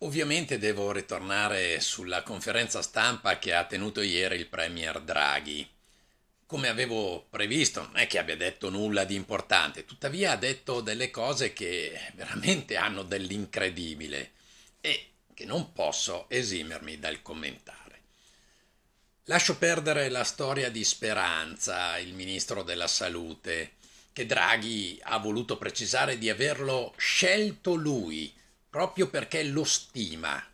Ovviamente devo ritornare sulla conferenza stampa che ha tenuto ieri il Premier Draghi. Come avevo previsto, non è che abbia detto nulla di importante, tuttavia ha detto delle cose che veramente hanno dell'incredibile e che non posso esimermi dal commentare. Lascio perdere la storia di Speranza, il ministro della salute, che Draghi ha voluto precisare di averlo scelto lui proprio perché lo stima.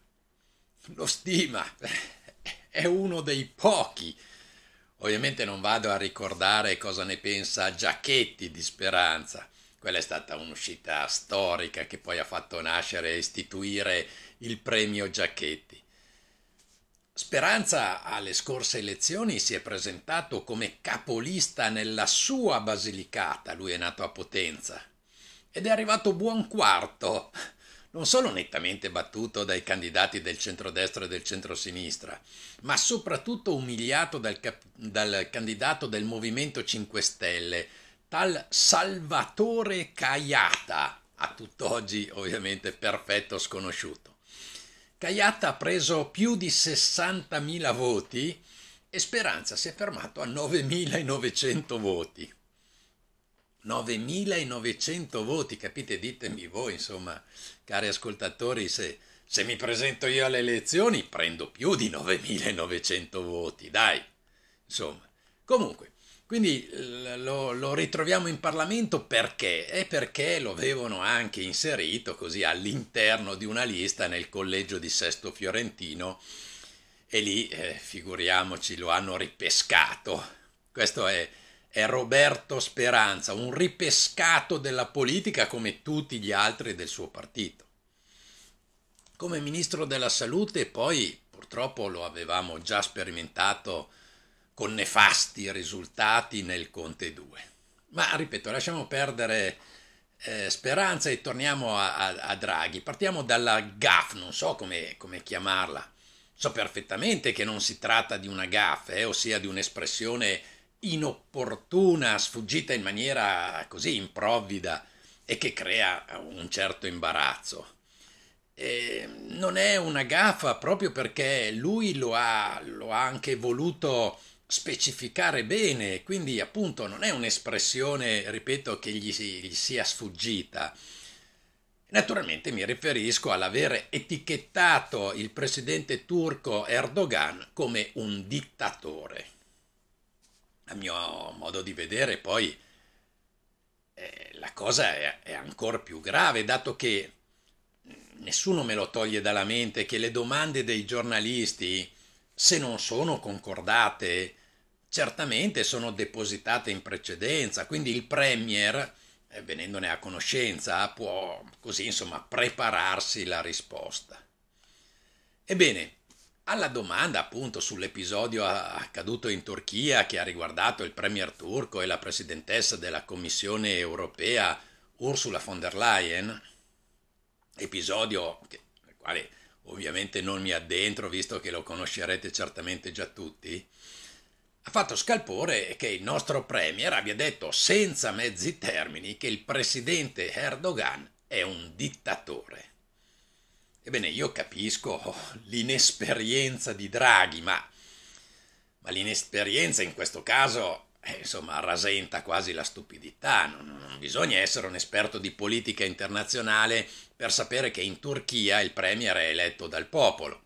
Lo stima, è uno dei pochi. Ovviamente non vado a ricordare cosa ne pensa Giacchetti di Speranza. Quella è stata un'uscita storica che poi ha fatto nascere e istituire il premio Giacchetti. Speranza alle scorse elezioni si è presentato come capolista nella sua Basilicata, lui è nato a Potenza, ed è arrivato buon quarto non solo nettamente battuto dai candidati del centrodestra e del centrosinistra, ma soprattutto umiliato dal, cap- dal candidato del Movimento 5 Stelle, tal Salvatore Caiata, a tutt'oggi ovviamente perfetto sconosciuto. Caiata ha preso più di 60.000 voti e Speranza si è fermato a 9.900 voti. 9.900 voti, capite? Ditemi voi, insomma, cari ascoltatori, se, se mi presento io alle elezioni prendo più di 9.900 voti, dai, insomma. Comunque, quindi lo, lo, ritroviamo in Parlamento perché? È perché lo avevano anche inserito così all'interno di una lista nel collegio di Sesto Fiorentino e lì, eh, figuriamoci, lo hanno ripescato. Questo è è Roberto Speranza, un ripescato della politica come tutti gli altri del suo partito. Come ministro della salute poi purtroppo lo avevamo già sperimentato con nefasti risultati nel Conte 2. Ma ripeto, lasciamo perdere eh, Speranza e torniamo a, a, a, Draghi. Partiamo dalla GAF, non so come, come chiamarla. So perfettamente che non si tratta di una GAF, eh, ossia di un'espressione inopportuna, sfuggita in maniera così improvvida e che crea un certo imbarazzo. E non è una gafa proprio perché lui lo ha, lo ha anche voluto specificare bene, quindi appunto non è un'espressione, ripeto, che gli, si, gli sia sfuggita. Naturalmente mi riferisco all'avere etichettato il presidente turco Erdogan come un dittatore a mio modo di vedere, poi eh, la cosa è, è ancora più grave, dato che nessuno me lo toglie dalla mente che le domande dei giornalisti, se non sono concordate, certamente sono depositate in precedenza, quindi il Premier, eh, venendone a conoscenza, può così insomma prepararsi la risposta. Ebbene, alla domanda appunto sull'episodio accaduto in Turchia che ha riguardato il premier turco e la presidentessa della Commissione europea Ursula von der Leyen, episodio nel quale ovviamente non mi addentro visto che lo conoscerete certamente già tutti, ha fatto scalpore che il nostro premier abbia detto senza mezzi termini che il presidente Erdogan è un dittatore. Ebbene, io capisco l'inesperienza di Draghi, ma, ma l'inesperienza in questo caso, eh, insomma, rasenta quasi la stupidità. Non, non bisogna essere un esperto di politica internazionale per sapere che in Turchia il premier è eletto dal popolo.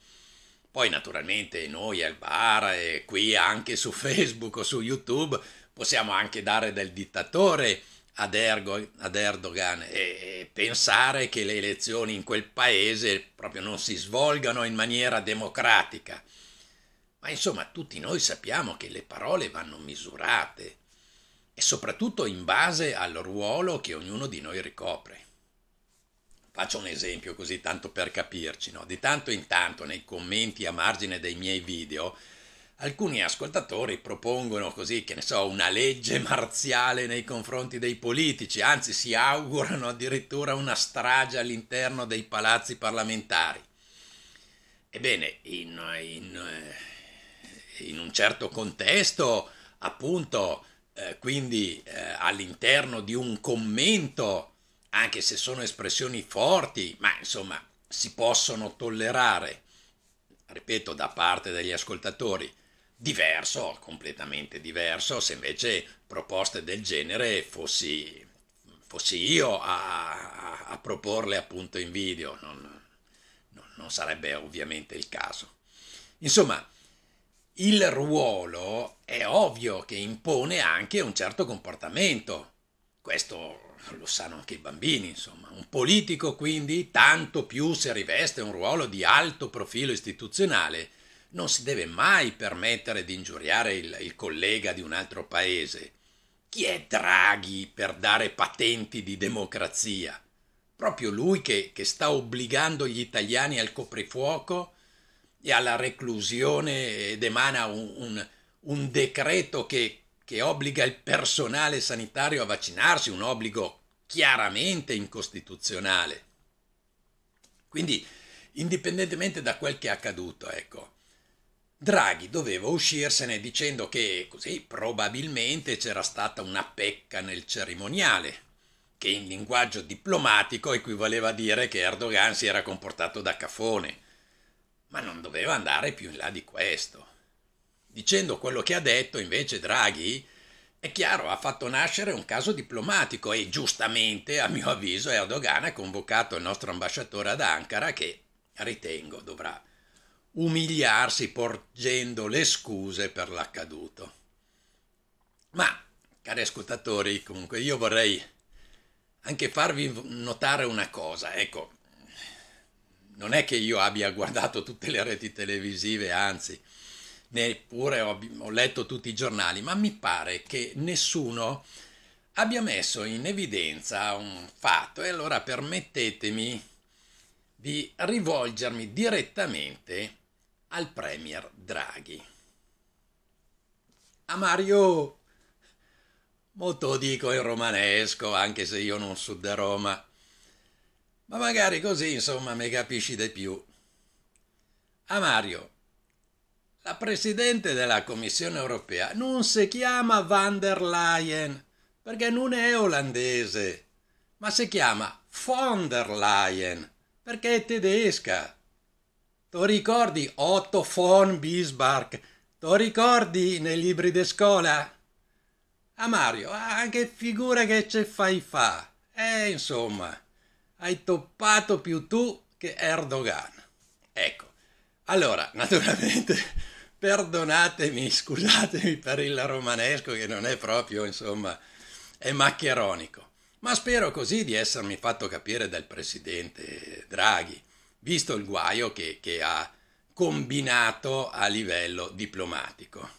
Poi naturalmente noi al bar e qui anche su Facebook o su YouTube possiamo anche dare del dittatore ad, Ergo, ad Erdogan e, pensare che le elezioni in quel paese proprio non si svolgano in maniera democratica. Ma insomma, tutti noi sappiamo che le parole vanno misurate e soprattutto in base al ruolo che ognuno di noi ricopre. Faccio un esempio così tanto per capirci, no? Di tanto in tanto nei commenti a margine dei miei video Alcuni ascoltatori propongono così, che ne so, una legge marziale nei confronti dei politici, anzi si augurano addirittura una strage all'interno dei palazzi parlamentari. Ebbene, in, in, eh, in un certo contesto, appunto, eh, quindi eh, all'interno di un commento, anche se sono espressioni forti, ma insomma si possono tollerare, ripeto, da parte degli ascoltatori diverso, completamente diverso, se invece proposte del genere fossi, fossi io a, a, proporle appunto in video, non, non, non sarebbe ovviamente il caso. Insomma, il ruolo è ovvio che impone anche un certo comportamento, questo lo sanno anche i bambini, insomma. Un politico quindi, tanto più se riveste un ruolo di alto profilo istituzionale, non si deve mai permettere di ingiuriare il, il collega di un altro paese. Chi è Draghi per dare patenti di democrazia? Proprio lui che, che sta obbligando gli italiani al coprifuoco e alla reclusione ed emana un, un, un decreto che, che obbliga il personale sanitario a vaccinarsi, un obbligo chiaramente incostituzionale. Quindi, indipendentemente da quel che è accaduto, ecco, Draghi doveva uscirsene dicendo che così probabilmente c'era stata una pecca nel cerimoniale, che in linguaggio diplomatico equivaleva a dire che Erdogan si era comportato da cafone, ma non doveva andare più in là di questo. Dicendo quello che ha detto invece Draghi, è chiaro, ha fatto nascere un caso diplomatico e giustamente, a mio avviso, Erdogan ha convocato il nostro ambasciatore ad Ankara che, ritengo, dovrà umiliarsi porgendo le scuse per l'accaduto. Ma, cari ascoltatori, comunque io vorrei anche farvi notare una cosa, ecco, non è che io abbia guardato tutte le reti televisive, anzi, neppure ho, ho letto tutti i giornali, ma mi pare che nessuno abbia messo in evidenza un fatto e allora permettetemi di rivolgermi direttamente al Premier Draghi. A Mario, molto dico in romanesco, anche se io non so da Roma, ma magari così insomma mi capisci di più. A Mario, la Presidente della Commissione europea non si chiama van der Leyen, perché non è olandese, ma si chiama von der Leyen, perché è tedesca. Ti ricordi Otto von Bismarck? Ti ricordi nei libri di scuola? A ah, Mario, ah, che figura che ci fai fa? Eh, insomma, hai toppato più tu che Erdogan. Ecco, allora, naturalmente, perdonatemi, scusatemi per il romanesco che non è proprio, insomma, è maccheronico. Ma spero così di essermi fatto capire dal presidente Draghi visto il guaio che, che ha combinato a livello diplomatico.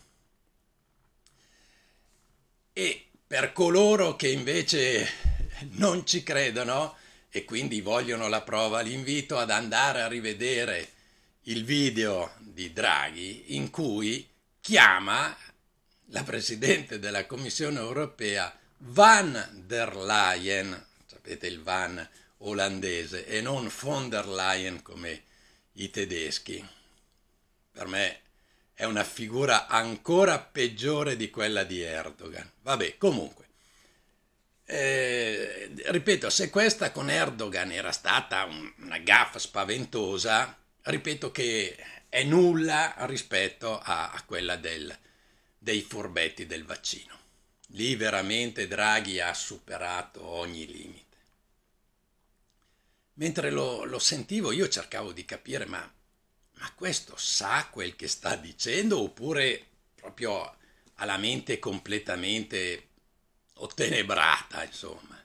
E per coloro che invece non ci credono e quindi vogliono la prova, l'invito ad andare a rivedere il video di Draghi in cui chiama la Presidente della Commissione europea Van der Leyen, sapete il Van olandese e non von der Leyen come i tedeschi. Per me è una figura ancora peggiore di quella di Erdogan. Vabbè, comunque. Eh, ripeto, se questa con Erdogan era stata un, una gaffa spaventosa, ripeto che è nulla rispetto a, a quella del, dei furbetti del vaccino. Lì veramente Draghi ha superato ogni limite. Mentre lo, lo sentivo io cercavo di capire, ma, ma questo sa quel che sta dicendo oppure proprio ha la mente completamente ottenebrata, insomma.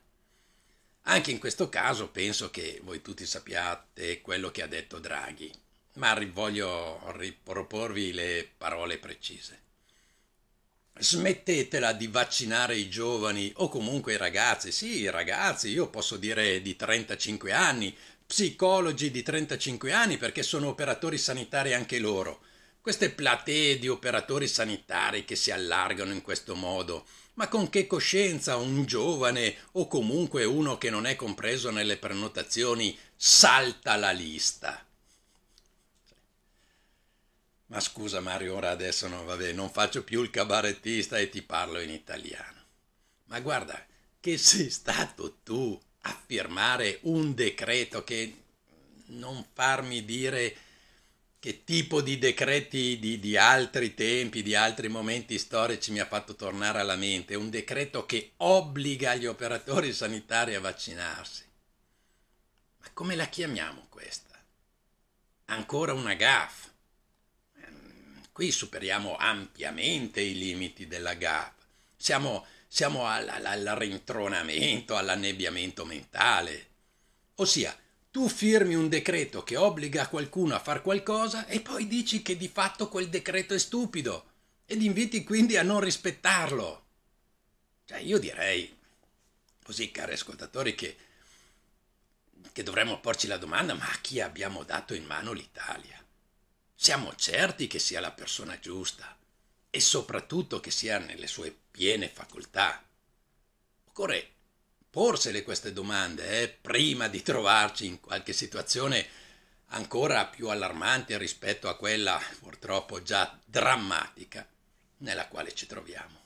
Anche in questo caso penso che voi tutti sappiate quello che ha detto Draghi, ma voglio riproporvi le parole precise smettetela di vaccinare i giovani o comunque i ragazzi, sì, i ragazzi, io posso dire di 35 anni, psicologi di 35 anni perché sono operatori sanitari anche loro. Queste platee di operatori sanitari che si allargano in questo modo, ma con che coscienza un giovane o comunque uno che non è compreso nelle prenotazioni salta la lista? Ma scusa Mario, ora adesso no, vabbè, non faccio più il cabarettista e ti parlo in italiano. Ma guarda, che sei stato tu a firmare un decreto che non farmi dire che tipo di decreti di, di, altri tempi, di altri momenti storici mi ha fatto tornare alla mente, un decreto che obbliga gli operatori sanitari a vaccinarsi. Ma come la chiamiamo questa? Ancora una gaffa. Qui superiamo ampiamente i limiti della GAP. Siamo, siamo all, al rintronamento, all'annebbiamento mentale. Ossia, tu firmi un decreto che obbliga qualcuno a far qualcosa e poi dici che di fatto quel decreto è stupido ed inviti quindi a non rispettarlo. Cioè, io direi, così cari ascoltatori, che, che dovremmo porci la domanda, ma a chi abbiamo dato in mano l'Italia? Siamo certi che sia la persona giusta e soprattutto che sia nelle sue piene facoltà. Occorre porsele queste domande eh, prima di trovarci in qualche situazione ancora più allarmante rispetto a quella purtroppo già drammatica nella quale ci troviamo.